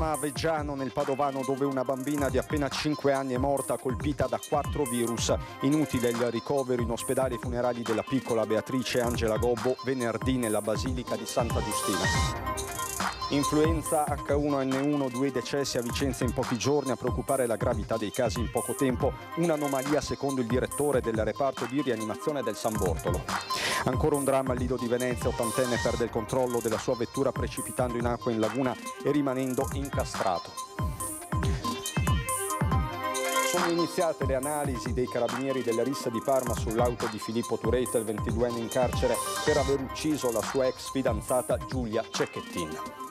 Panorama Veggiano nel Padovano dove una bambina di appena 5 anni è morta colpita da 4 virus. Inutile il ricovero in ospedale e funerali della piccola Beatrice Angela Gobbo venerdì nella Basilica di Santa Giustina. Influenza H1N1, due decessi a Vicenza in pochi giorni, a preoccupare la gravità dei casi in poco tempo, un'anomalia secondo il direttore del reparto di rianimazione del San Bortolo. Ancora un dramma al Lido di Venezia, ottantenne perde il controllo della sua vettura precipitando in acqua in laguna e rimanendo incastrato. Sono iniziate le analisi dei carabinieri della rissa di Parma sull'auto di Filippo Turetta, il 22enne in carcere, per aver ucciso la sua ex fidanzata Giulia Cecchettin.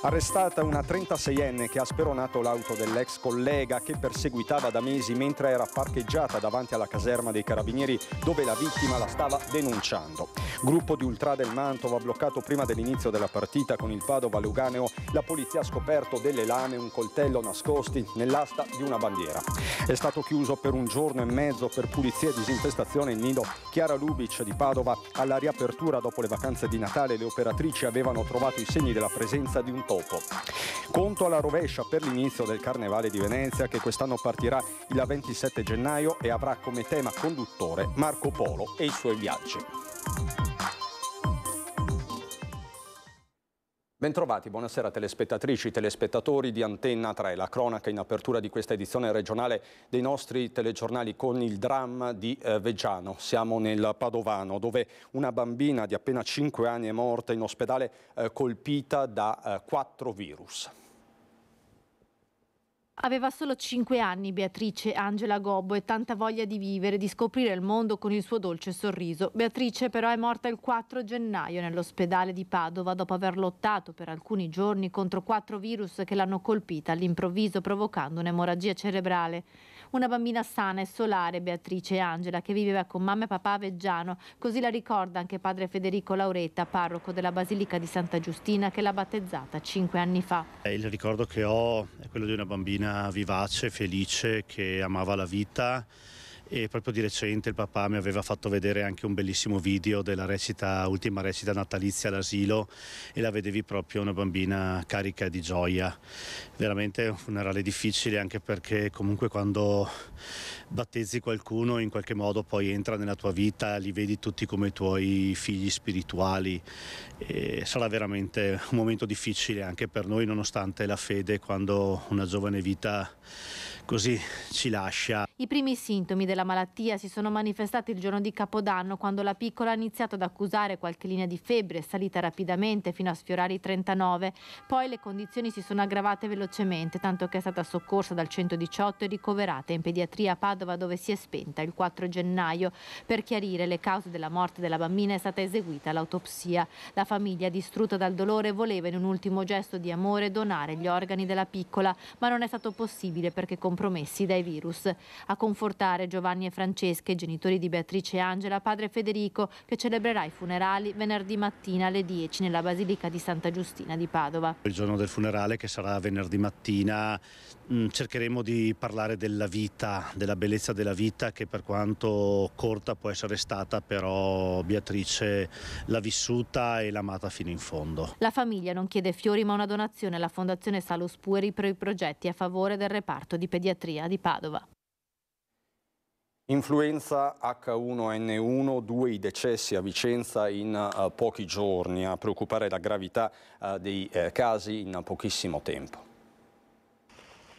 Arrestata una 36enne che ha speronato l'auto dell'ex collega che perseguitava da mesi mentre era parcheggiata davanti alla caserma dei carabinieri dove la vittima la stava denunciando. Gruppo di ultra del Mantova bloccato prima dell'inizio della partita con il Padova Luganeo, la polizia ha scoperto delle lame e un coltello nascosti nell'asta di una bandiera. È stato chiuso per un giorno e mezzo per pulizia e disinfestazione il nido Chiara Lubic di Padova. Alla riapertura dopo le vacanze di Natale le operatrici avevano trovato i segni della presenza di un topo. Conto alla rovescia per l'inizio del Carnevale di Venezia che quest'anno partirà il 27 gennaio e avrà come tema conduttore Marco Polo e i suoi viaggi. Bentrovati, buonasera telespettatrici, telespettatori di Antenna 3, la cronaca in apertura di questa edizione regionale dei nostri telegiornali con il dramma di eh, Veggiano. Siamo nel Padovano dove una bambina di appena 5 anni è morta in ospedale eh, colpita da eh, 4 virus. Aveva solo 5 anni Beatrice Angela Gobbo e tanta voglia di vivere, di scoprire il mondo con il suo dolce sorriso. Beatrice però è morta il 4 gennaio nell'ospedale di Padova dopo aver lottato per alcuni giorni contro quattro virus che l'hanno colpita all'improvviso provocando un'emorragia cerebrale. Una bambina sana e solare, Beatrice e Angela, che viveva con mamma e papà a Veggiano. Così la ricorda anche padre Federico Lauretta, parroco della Basilica di Santa Giustina, che l'ha battezzata cinque anni fa. Eh, il ricordo che ho è quello di una bambina vivace, felice, che amava la vita e proprio di recente il papà mi aveva fatto vedere anche un bellissimo video della recita, ultima recita natalizia all'asilo e la vedevi proprio una bambina carica di gioia. Veramente un funerale difficile anche perché comunque quando battezzi qualcuno in qualche modo poi entra nella tua vita, li vedi tutti come i tuoi figli spirituali e sarà veramente un momento difficile anche per noi nonostante la fede quando una giovane vita così ci lascia. I primi sintomi della malattia si sono manifestati il giorno di Capodanno quando la piccola ha iniziato ad accusare qualche linea di febbre, salita rapidamente fino a sfiorare i 39. Poi le condizioni si sono aggravate velocemente, tanto che è stata soccorsa dal 118 e ricoverata in pediatria a Padova dove si è spenta il 4 gennaio. Per chiarire le cause della morte della bambina è stata eseguita l'autopsia. La famiglia, distrutta dal dolore, voleva in un ultimo gesto di amore donare gli organi della piccola, ma non è stato possibile perché con compromessi dai virus. A confortare Giovanni e Francesca, i genitori di Beatrice e Angela, padre Federico, che celebrerà i funerali venerdì mattina alle 10 nella Basilica di Santa Giustina di Padova. Il giorno del funerale, che sarà venerdì mattina, mm, cercheremo di parlare della vita, della bellezza della vita che per quanto corta può essere stata, però Beatrice l'ha vissuta e l'ha amata fino in fondo. La famiglia non chiede fiori ma una donazione alla Fondazione Salus Pueri per i progetti a favore del reparto di pediatria pediatria di Padova. Influenza H1N1, due i decessi a Vicenza in eh, pochi giorni, a preoccupare la gravità eh, dei eh, casi in pochissimo tempo.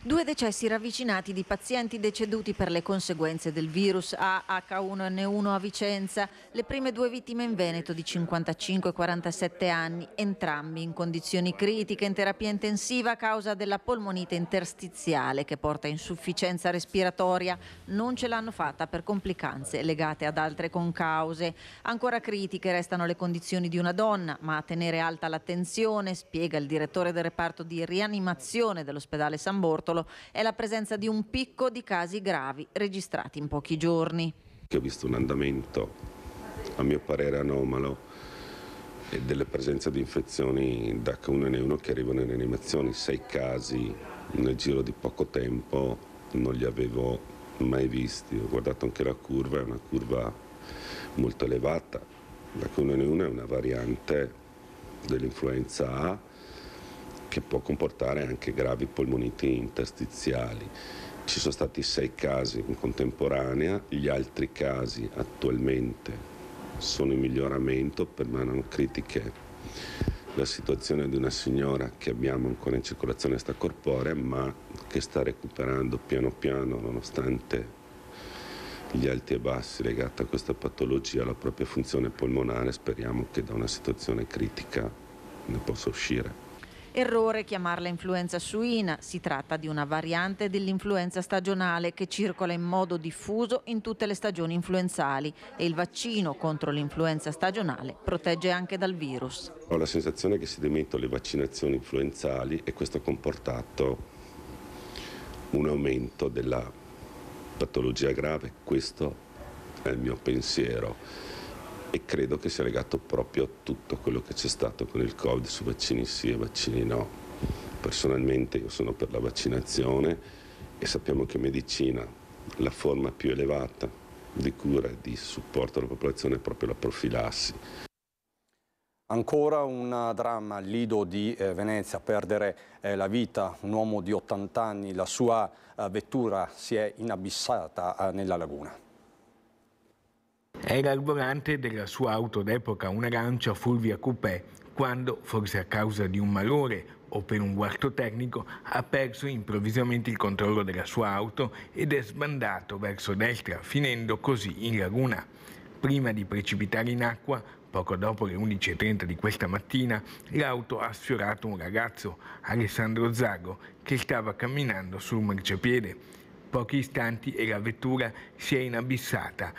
Due decessi ravvicinati di pazienti deceduti per le conseguenze del virus AH1N1 a Vicenza, le prime due vittime in Veneto di 55 e 47 anni, entrambi in condizioni critiche in terapia intensiva a causa della polmonite interstiziale che porta a insufficienza respiratoria, non ce l'hanno fatta per complicanze legate ad altre concause. Ancora critiche restano le condizioni di una donna, ma a tenere alta l'attenzione, spiega il direttore del reparto di rianimazione dell'ospedale San Borto, Bortolo è la presenza di un picco di casi gravi registrati in pochi giorni. Che ho visto un andamento, a mio parere, anomalo delle presenze di infezioni da H1N1 che arrivano in rianimazione. Sei casi nel giro di poco tempo non li avevo mai visti. Ho guardato anche la curva, è una curva molto elevata. La H1N1 è una variante dell'influenza A che può comportare anche gravi polmoniti interstiziali. Ci sono stati sei casi in contemporanea, gli altri casi attualmente sono in miglioramento, permangono critiche la situazione di una signora che abbiamo ancora in circolazione sta corporea, ma che sta recuperando piano piano nonostante gli alti e bassi legati a questa patologia, la propria funzione polmonare, speriamo che da una situazione critica ne possa uscire. Errore chiamarla influenza suina, si tratta di una variante dell'influenza stagionale che circola in modo diffuso in tutte le stagioni influenzali e il vaccino contro l'influenza stagionale protegge anche dal virus. Ho la sensazione che si demetto le vaccinazioni influenzali e questo ha comportato un aumento della patologia grave, questo è il mio pensiero e credo che sia legato proprio a tutto quello che c'è stato con il Covid su vaccini sì e vaccini no. Personalmente io sono per la vaccinazione e sappiamo che in medicina la forma più elevata di cura e di supporto alla popolazione è proprio la profilassi. Ancora un dramma al Lido di eh, Venezia, perdere eh, la vita un uomo di 80 anni, la sua eh, vettura si è inabissata eh, nella laguna. Era al volante della sua auto d'epoca, un'arancia Fulvia Coupé, quando, forse a causa di un malore o per un guasto tecnico, ha perso improvvisamente il controllo della sua auto ed è sbandato verso destra, finendo così in laguna. Prima di precipitare in acqua, poco dopo le 11.30 di questa mattina, l'auto ha sfiorato un ragazzo, Alessandro Zago, che stava camminando sul marciapiede. Pochi istanti e la vettura si è inabissata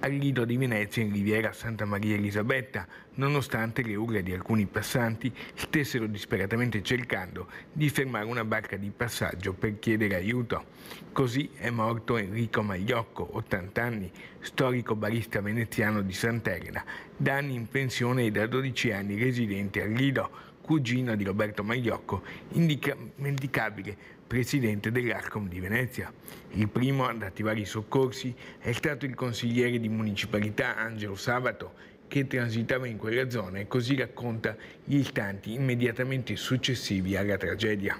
al Lido di Venezia in riviera Santa Maria Elisabetta, nonostante le urla di alcuni passanti stessero disperatamente cercando di fermare una barca di passaggio per chiedere aiuto. Così è morto Enrico Magliocco, 80 anni, storico barista veneziano di Sant'Elena, da anni in pensione e da 12 anni residente al Lido, cugino di Roberto Magliocco, indicabile presidente dell'ARCOM di Venezia. Il primo ad attivare i soccorsi è stato il consigliere di municipalità Angelo Sabato, che transitava in quella zona e così racconta gli istanti immediatamente successivi alla tragedia.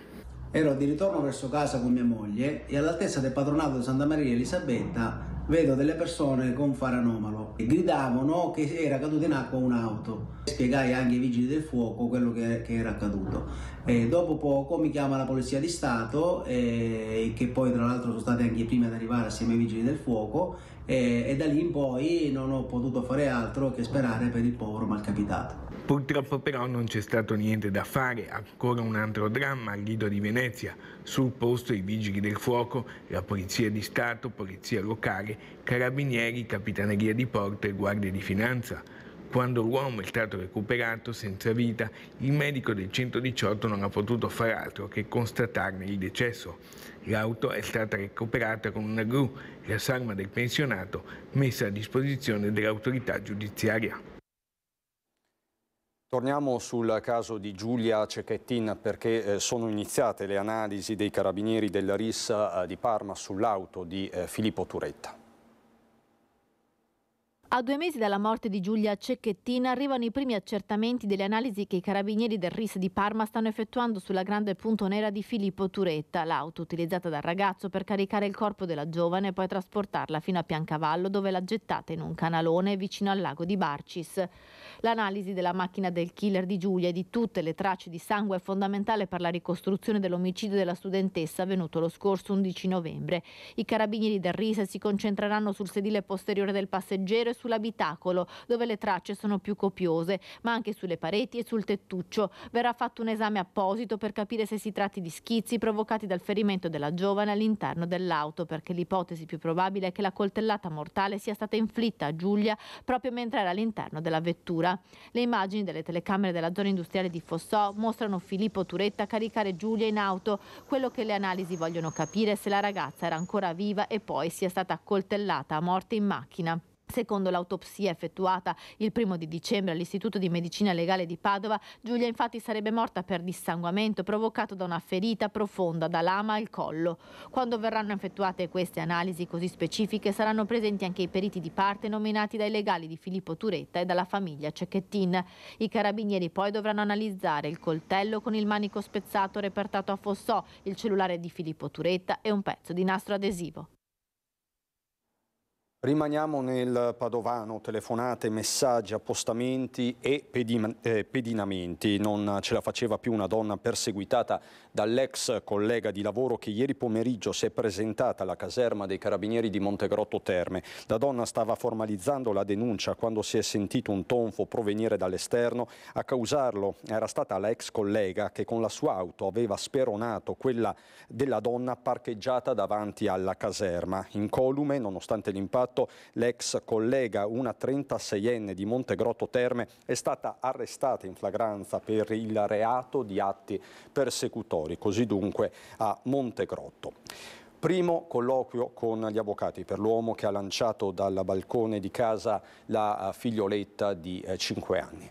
Ero di ritorno verso casa con mia moglie e all'altezza del patronato di Santa Maria Elisabetta vedo delle persone con fare anomalo e gridavano che era caduta in acqua un'auto. Spiegai anche ai vigili del fuoco quello che, che era accaduto e dopo poco mi chiama la Polizia di Stato, eh, che poi tra l'altro sono stati anche i primi ad arrivare assieme ai Vigili del Fuoco eh, e da lì in poi non ho potuto fare altro che sperare per il povero malcapitato. Purtroppo però non c'è stato niente da fare, ancora un altro dramma al Lido di Venezia. Sul posto i vigili del fuoco, la Polizia di Stato, Polizia locale, Carabinieri, Capitaneria di Porto e Guardia di Finanza. Quando l'uomo è stato recuperato senza vita, il medico del 118 non ha potuto far altro che constatarne il decesso. L'auto è stata recuperata con una gru, la salma del pensionato, messa a disposizione dell'autorità giudiziaria. Torniamo sul caso di Giulia Cecchettin perché eh, sono iniziate le analisi dei carabinieri della RIS eh, di Parma sull'auto di eh, Filippo Turetta. A due mesi dalla morte di Giulia Cecchettina arrivano i primi accertamenti delle analisi che i carabinieri del RIS di Parma stanno effettuando sulla grande punto nera di Filippo Turetta, l'auto utilizzata dal ragazzo per caricare il corpo della giovane e poi trasportarla fino a Piancavallo dove l'ha gettata in un canalone vicino al lago di Barcis. L'analisi della macchina del killer di Giulia e di tutte le tracce di sangue è fondamentale per la ricostruzione dell'omicidio della studentessa avvenuto lo scorso 11 novembre. I carabinieri del RIS si concentreranno sul sedile posteriore del passeggero sull'abitacolo, dove le tracce sono più copiose, ma anche sulle pareti e sul tettuccio. Verrà fatto un esame apposito per capire se si tratti di schizzi provocati dal ferimento della giovane all'interno dell'auto, perché l'ipotesi più probabile è che la coltellata mortale sia stata inflitta a Giulia proprio mentre era all'interno della vettura. Le immagini delle telecamere della zona industriale di Fossò mostrano Filippo Turetta caricare Giulia in auto. Quello che le analisi vogliono capire è se la ragazza era ancora viva e poi sia stata coltellata a morte in macchina. Secondo l'autopsia effettuata il primo di dicembre all'Istituto di Medicina Legale di Padova, Giulia infatti sarebbe morta per dissanguamento provocato da una ferita profonda da lama al collo. Quando verranno effettuate queste analisi così specifiche saranno presenti anche i periti di parte nominati dai legali di Filippo Turetta e dalla famiglia Cecchettin. I carabinieri poi dovranno analizzare il coltello con il manico spezzato repertato a Fossò, il cellulare di Filippo Turetta e un pezzo di nastro adesivo. Rimaniamo nel Padovano, telefonate, messaggi, appostamenti e eh, pedinamenti. Non ce la faceva più una donna perseguitata dall'ex collega di lavoro che ieri pomeriggio si è presentata alla caserma dei carabinieri di Montegrotto Terme. La donna stava formalizzando la denuncia quando si è sentito un tonfo provenire dall'esterno. A causarlo era stata la ex collega che con la sua auto aveva speronato quella della donna parcheggiata davanti alla caserma. Incolume, nonostante l'impatto, l'ex collega, una 36enne di Montegrotto Terme, è stata arrestata in flagranza per il reato di atti persecutori. Mori, così dunque a Montegrotto primo colloquio con gli avvocati per l'uomo che ha lanciato dal balcone di casa la eh, figlioletta di 5 eh, anni.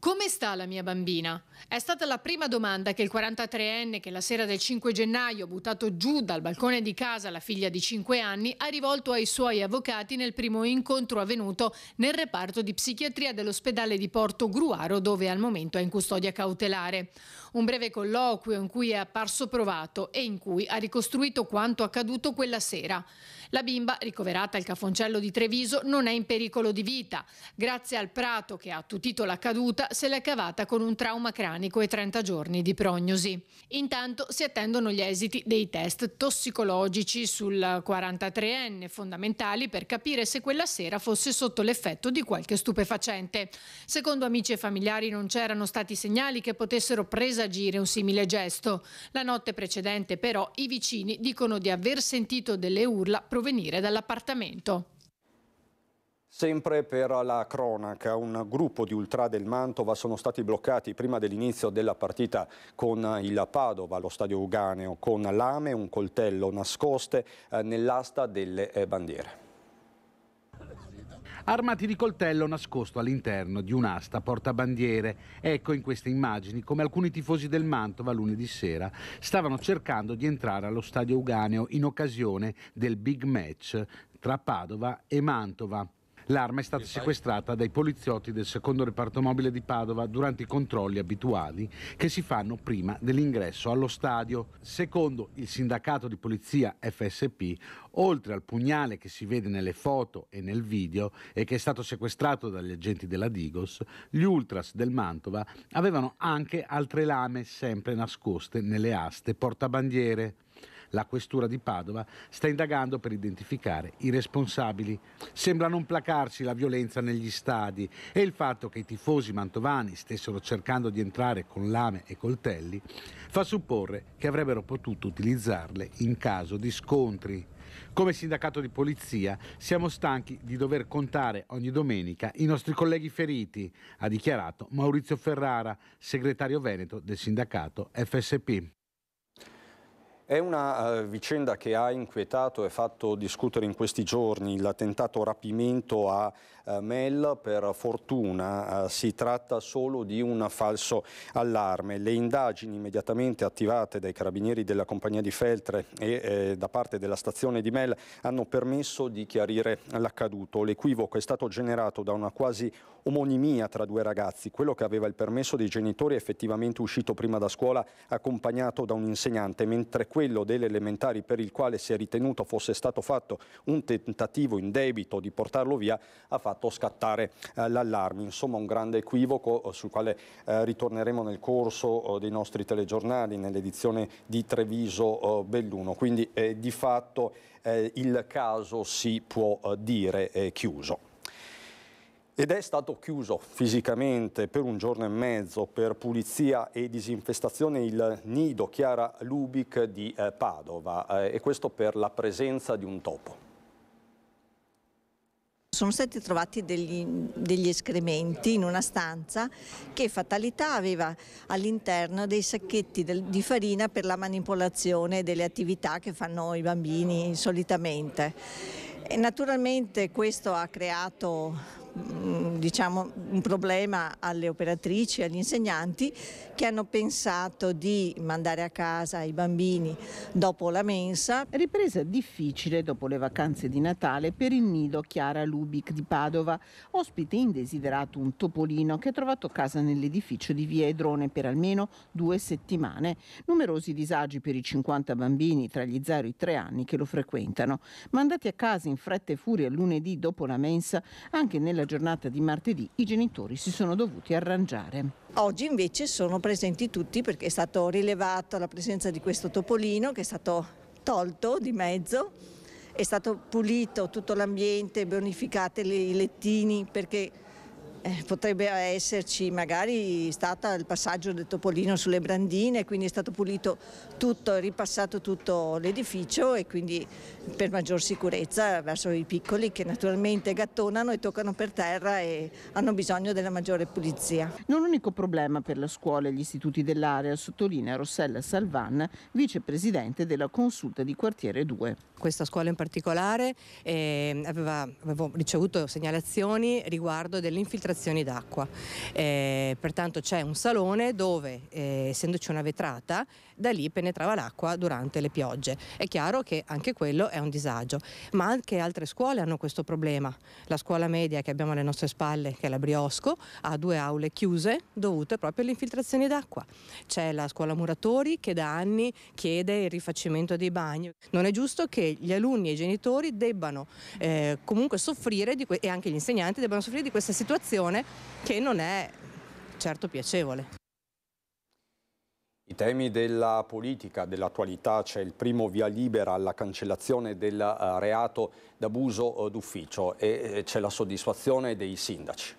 Come sta la mia bambina? È stata la prima domanda che il 43enne che la sera del 5 gennaio ha buttato giù dal balcone di casa la figlia di 5 anni ha rivolto ai suoi avvocati nel primo incontro avvenuto nel reparto di psichiatria dell'ospedale di Porto Gruaro dove al momento è in custodia cautelare. Un breve colloquio in cui è apparso provato e in cui ha ricostruito quanto accaduto quella sera. La bimba, ricoverata al cafoncello di Treviso, non è in pericolo di vita. Grazie al Prato che ha attutito la caduta, se l'è cavata con un trauma cranico e 30 giorni di prognosi. Intanto si attendono gli esiti dei test tossicologici sul 43enne, fondamentali per capire se quella sera fosse sotto l'effetto di qualche stupefacente. Secondo amici e familiari non c'erano stati segnali che potessero presagire un simile gesto. La notte precedente però i vicini dicono di aver sentito delle urla provocate provenire dall'appartamento. Sempre per la cronaca, un gruppo di ultra del Mantova sono stati bloccati prima dell'inizio della partita con il Padova allo stadio Uganeo con lame, e un coltello nascoste eh, nell'asta delle eh, bandiere armati di coltello nascosto all'interno di un'asta portabandiere. Ecco in queste immagini come alcuni tifosi del Mantova lunedì sera stavano cercando di entrare allo stadio Uganeo in occasione del big match tra Padova e Mantova. L'arma è stata sequestrata dai poliziotti del secondo reparto mobile di Padova durante i controlli abituali che si fanno prima dell'ingresso allo stadio. Secondo il sindacato di polizia FSP, oltre al pugnale che si vede nelle foto e nel video e che è stato sequestrato dagli agenti della Digos, gli ultras del Mantova avevano anche altre lame sempre nascoste nelle aste portabandiere la questura di Padova sta indagando per identificare i responsabili. Sembra non placarsi la violenza negli stadi e il fatto che i tifosi mantovani stessero cercando di entrare con lame e coltelli fa supporre che avrebbero potuto utilizzarle in caso di scontri. Come sindacato di polizia siamo stanchi di dover contare ogni domenica i nostri colleghi feriti, ha dichiarato Maurizio Ferrara, segretario veneto del sindacato FSP. È una eh, vicenda che ha inquietato e fatto discutere in questi giorni l'attentato rapimento a eh, Mel, per fortuna eh, si tratta solo di un falso allarme. Le indagini immediatamente attivate dai carabinieri della compagnia di Feltre e eh, da parte della stazione di Mel hanno permesso di chiarire l'accaduto. L'equivoco è stato generato da una quasi omonimia tra due ragazzi, quello che aveva il permesso dei genitori è effettivamente uscito prima da scuola accompagnato da un insegnante, mentre quello delle elementari per il quale si è ritenuto fosse stato fatto un tentativo indebito di portarlo via ha fatto fatto scattare eh, l'allarme. Insomma un grande equivoco eh, sul quale eh, ritorneremo nel corso eh, dei nostri telegiornali, nell'edizione di Treviso Belluno. Quindi di fatto il caso si può dire chiuso. Ed è stato chiuso fisicamente per un giorno e mezzo per pulizia e disinfestazione il nido Chiara Lubic di Padova e questo per la presenza di un topo. Sono stati trovati degli, degli, escrementi in una stanza che fatalità aveva all'interno dei sacchetti del, di farina per la manipolazione delle attività che fanno i bambini solitamente. E naturalmente questo ha creato Mm, diciamo, un problema alle operatrici, agli insegnanti che hanno pensato di mandare a casa i bambini dopo la mensa. Ripresa difficile dopo le vacanze di Natale per il nido Chiara Lubic di Padova, ospite indesiderato un topolino che ha trovato casa nell'edificio di Via Edrone per almeno due settimane. Numerosi disagi per i 50 bambini tra gli 0 e i 3 anni che lo frequentano. Mandati a casa in fretta e furia lunedì dopo la mensa, anche nella nella giornata di martedì i genitori si sono dovuti arrangiare. Oggi invece sono presenti tutti perché è stato rilevato la presenza di questo topolino che è stato tolto di mezzo, è stato pulito tutto l'ambiente, bonificate i lettini perché eh, potrebbe esserci magari stata il passaggio del topolino sulle brandine, quindi è stato pulito tutto, ripassato tutto l'edificio e quindi per maggior sicurezza verso i piccoli che naturalmente gattonano e toccano per terra e hanno bisogno della maggiore pulizia. Non unico problema per la scuola e gli istituti dell'area, sottolinea Rossella Salvan, vicepresidente della consulta di quartiere 2. Questa scuola in particolare eh, aveva, avevo ricevuto segnalazioni riguardo dell'infiltrazione infiltrazioni d'acqua. Eh, pertanto c'è un salone dove, eh, essendoci una vetrata, da lì penetrava l'acqua durante le piogge. È chiaro che anche quello è un disagio, ma anche altre scuole hanno questo problema. La scuola media che abbiamo alle nostre spalle, che è la Briosco, ha due aule chiuse dovute proprio alle infiltrazioni d'acqua. C'è la scuola Muratori che da anni chiede il rifacimento dei bagni. Non è giusto che gli alunni e i genitori debbano eh, comunque soffrire e anche gli insegnanti debbano soffrire di questa situazione che non è certo piacevole. I temi della politica, dell'attualità, c'è il primo via libera alla cancellazione del eh, reato d'abuso eh, d'ufficio e eh, c'è la soddisfazione dei sindaci.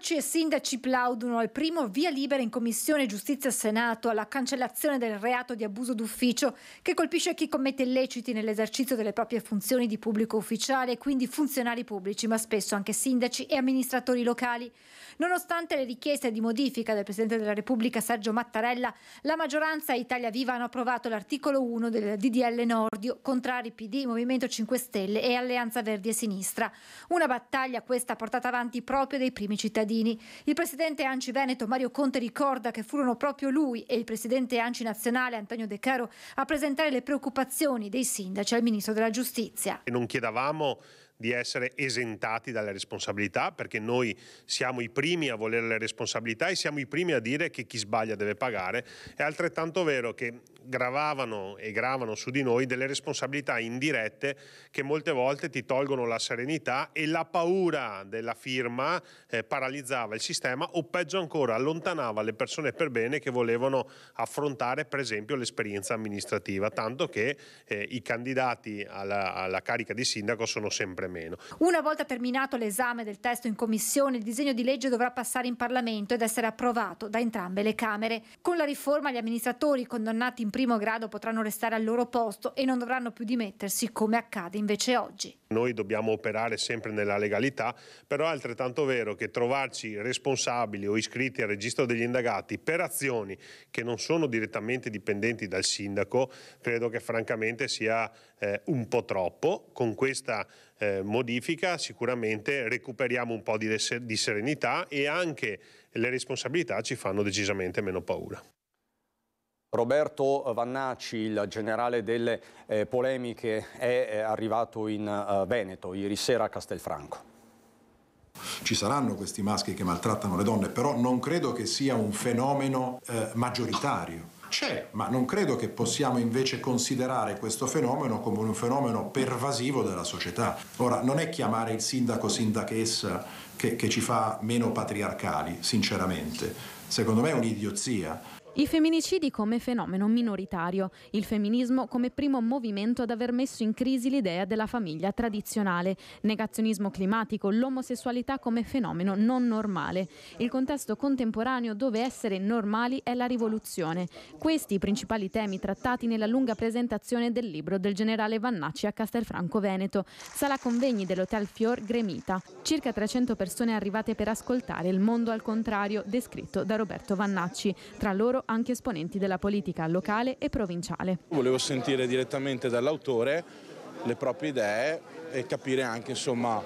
Lanci e sindaci plaudono al primo via libera in Commissione Giustizia Senato alla cancellazione del reato di abuso d'ufficio che colpisce chi commette illeciti nell'esercizio delle proprie funzioni di pubblico ufficiale e quindi funzionari pubblici, ma spesso anche sindaci e amministratori locali. Nonostante le richieste di modifica del Presidente della Repubblica Sergio Mattarella, la maggioranza Italia Viva hanno approvato l'articolo 1 del DDL Nordio, contrari PD, Movimento 5 Stelle e Alleanza Verdi e Sinistra. Una battaglia questa portata avanti proprio dai primi cittadini cittadini. Il presidente Anci Veneto Mario Conte ricorda che furono proprio lui e il presidente Anci Nazionale Antonio De Caro a presentare le preoccupazioni dei sindaci al ministro della giustizia. Non chiedavamo di essere esentati dalle responsabilità perché noi siamo i primi a volere le responsabilità e siamo i primi a dire che chi sbaglia deve pagare. È altrettanto vero che gravavano e gravano su di noi delle responsabilità indirette che molte volte ti tolgono la serenità e la paura della firma eh, paralizzava il sistema o peggio ancora allontanava le persone per bene che volevano affrontare per esempio l'esperienza amministrativa, tanto che eh, i candidati alla, alla carica di sindaco sono sempre meno. Una volta terminato l'esame del testo in commissione, il disegno di legge dovrà passare in Parlamento ed essere approvato da entrambe le Camere. Con la riforma gli amministratori condannati in in primo grado potranno restare al loro posto e non dovranno più dimettersi come accade invece oggi. Noi dobbiamo operare sempre nella legalità, però è altrettanto vero che trovarci responsabili o iscritti al registro degli indagati per azioni che non sono direttamente dipendenti dal sindaco, credo che francamente sia eh, un po' troppo. Con questa eh, modifica sicuramente recuperiamo un po' di, di serenità e anche le responsabilità ci fanno decisamente meno paura. Roberto Vannacci, il generale delle eh, polemiche, è eh, arrivato in eh, Veneto ieri sera a Castelfranco. Ci saranno questi maschi che maltrattano le donne, però non credo che sia un fenomeno eh, maggioritario. C'è, ma non credo che possiamo invece considerare questo fenomeno come un fenomeno pervasivo della società. Ora, non è chiamare il sindaco sindachessa che, che ci fa meno patriarcali, sinceramente. Secondo me è un'idiozia i femminicidi come fenomeno minoritario, il femminismo come primo movimento ad aver messo in crisi l'idea della famiglia tradizionale, negazionismo climatico, l'omosessualità come fenomeno non normale. Il contesto contemporaneo dove essere normali è la rivoluzione. Questi i principali temi trattati nella lunga presentazione del libro del generale Vannacci a Castelfranco Veneto, sala convegni dell'Hotel Fior Gremita. Circa 300 persone arrivate per ascoltare Il mondo al contrario, descritto da Roberto Vannacci. Tra loro anche esponenti della politica locale e provinciale. Volevo sentire direttamente dall'autore le proprie idee e capire anche insomma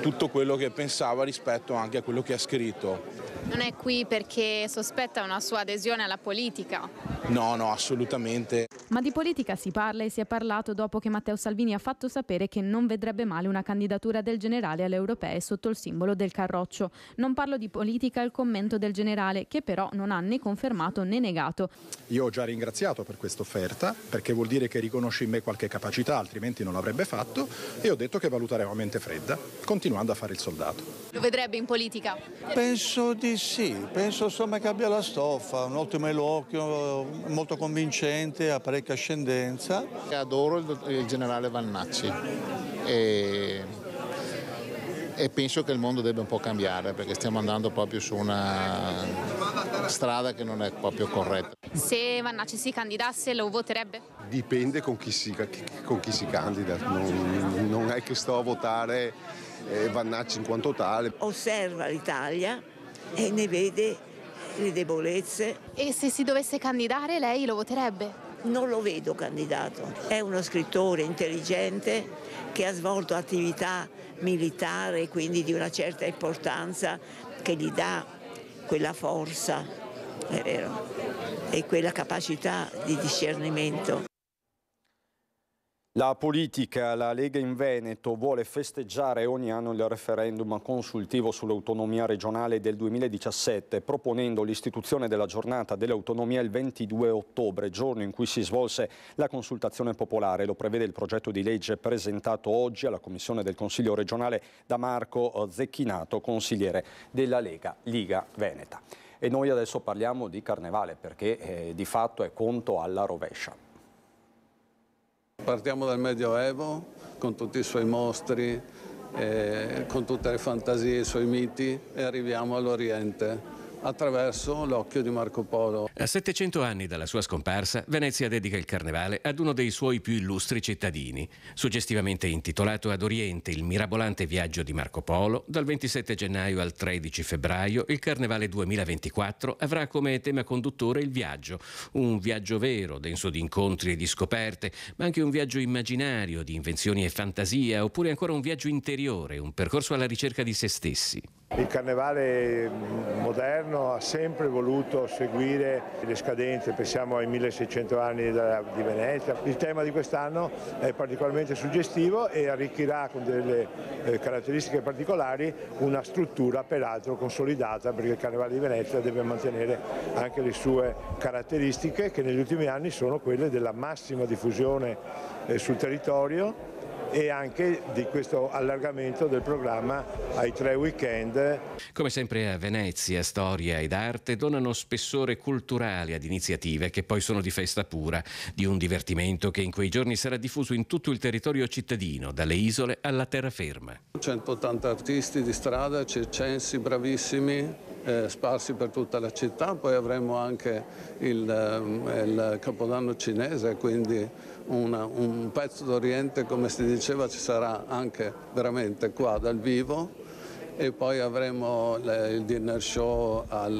tutto quello che pensava rispetto anche a quello che ha scritto. Non è qui perché sospetta una sua adesione alla politica? No, no, assolutamente. Ma di politica si parla e si è parlato dopo che Matteo Salvini ha fatto sapere che non vedrebbe male una candidatura del generale alle europee sotto il simbolo del carroccio. Non parlo di politica il commento del generale, che però non ha né confermato né negato. Io ho già ringraziato per questa offerta, perché vuol dire che riconosce in me qualche capacità, altrimenti non l'avrebbe fatto, e ho detto che valuterò a mente fredda, continuando a fare il soldato. Lo vedrebbe in politica? Penso di sì, penso insomma, che abbia la stoffa, un ottimo eloquio, molto convincente, ha parecchia ascendenza. Adoro il, il generale Vannacci e, e penso che il mondo debba un po' cambiare perché stiamo andando proprio su una strada che non è proprio corretta. Se Vannacci si candidasse lo voterebbe? Dipende con chi si, con chi si candida, non, non è che sto a votare eh, Vannacci in quanto tale. Osserva l'Italia e ne vede le debolezze. E se si dovesse candidare lei lo voterebbe? Non lo vedo candidato. È uno scrittore intelligente che ha svolto attività militare, quindi di una certa importanza che gli dà quella forza, è vero, e quella capacità di discernimento. La politica, la Lega in Veneto vuole festeggiare ogni anno il referendum consultivo sull'autonomia regionale del 2017, proponendo l'istituzione della giornata dell'autonomia il 22 ottobre, giorno in cui si svolse la consultazione popolare. Lo prevede il progetto di legge presentato oggi alla Commissione del Consiglio regionale da Marco Zecchinato, consigliere della Lega Liga Veneta. E noi adesso parliamo di carnevale perché eh, di fatto è conto alla rovescia. Partiamo dal Medioevo con tutti i suoi mostri, eh, con tutte le fantasie, i suoi miti e arriviamo all'Oriente attraverso l'occhio di Marco Polo. A 700 anni dalla sua scomparsa, Venezia dedica il carnevale ad uno dei suoi più illustri cittadini, suggestivamente intitolato Ad Oriente il mirabolante viaggio di Marco Polo, dal 27 gennaio al 13 febbraio il Carnevale 2024 avrà come tema conduttore il viaggio, un viaggio vero, denso di incontri e di scoperte, ma anche un viaggio immaginario, di invenzioni e fantasia, oppure ancora un viaggio interiore, un percorso alla ricerca di se stessi. Il carnevale moderno ha sempre voluto seguire le scadenze, pensiamo ai 1600 anni di Venezia. Il tema di quest'anno è particolarmente suggestivo e arricchirà con delle eh, caratteristiche particolari una struttura peraltro consolidata perché il carnevale di Venezia deve mantenere anche le sue caratteristiche che negli ultimi anni sono quelle della massima diffusione eh, sul territorio e anche di questo allargamento del programma ai tre weekend. Come sempre a Venezia storia ed arte donano spessore culturale ad iniziative che poi sono di festa pura, di un divertimento che in quei giorni sarà diffuso in tutto il territorio cittadino, dalle isole alla terraferma. 180 artisti di strada, circensi bravissimi, eh, sparsi per tutta la città, poi avremo anche il, ehm, il Capodanno cinese, quindi una, un pezzo d'Oriente, come si diceva, ci sarà anche veramente qua dal vivo e poi avremo le, il dinner show al,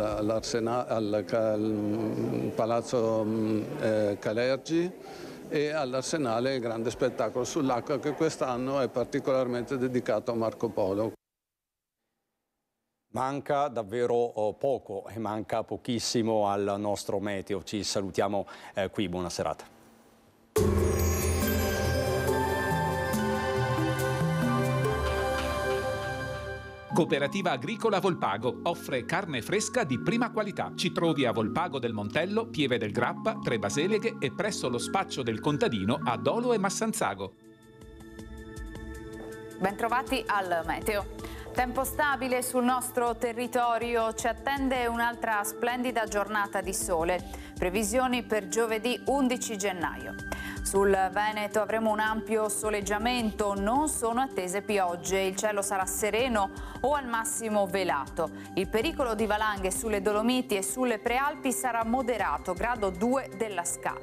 al, mm, Palazzo mm, eh, Calergi e all'Arsenale il grande spettacolo sull'acqua che quest'anno è particolarmente dedicato a Marco Polo. Manca davvero oh, poco e manca pochissimo al nostro meteo. Ci salutiamo eh, qui, buona serata. Cooperativa Agricola Volpago offre carne fresca di prima qualità. Ci trovi a Volpago del Montello, Pieve del Grappa, Tre Baseleghe e presso lo spaccio del contadino a Dolo e Massanzago. Bentrovati al Meteo. Tempo stabile sul nostro territorio, ci attende un'altra splendida giornata di sole. Previsioni per giovedì 11 gennaio. Sul Veneto avremo un ampio soleggiamento, non sono attese piogge, il cielo sarà sereno o al massimo velato. Il pericolo di valanghe sulle Dolomiti e sulle Prealpi sarà moderato, grado 2 della scala.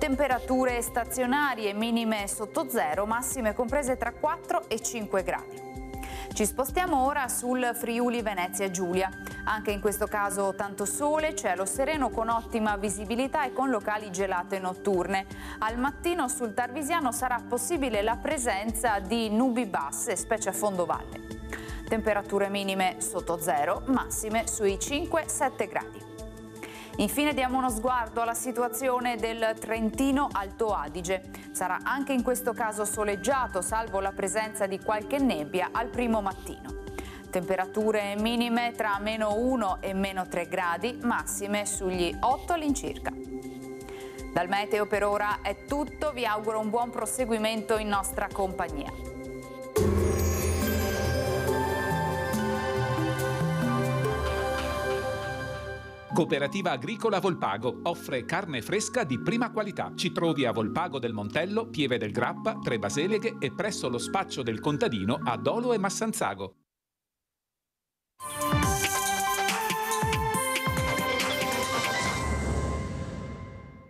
Temperature stazionarie minime sotto zero, massime comprese tra 4 e 5 gradi. Ci spostiamo ora sul Friuli Venezia Giulia. Anche in questo caso tanto sole, cielo sereno con ottima visibilità e con locali gelate notturne. Al mattino sul Tarvisiano sarà possibile la presenza di nubi basse, specie a fondo valle. Temperature minime sotto zero, massime sui 5-7 gradi. Infine diamo uno sguardo alla situazione del Trentino Alto Adige. Sarà anche in questo caso soleggiato, salvo la presenza di qualche nebbia al primo mattino. Temperature minime tra meno 1 e meno 3 gradi, massime sugli 8 all'incirca. Dal meteo per ora è tutto, vi auguro un buon proseguimento in nostra compagnia. Cooperativa Agricola Volpago offre carne fresca di prima qualità. Ci trovi a Volpago del Montello, Pieve del Grappa, Tre Baseleghe e presso lo spaccio del contadino a Dolo e Massanzago.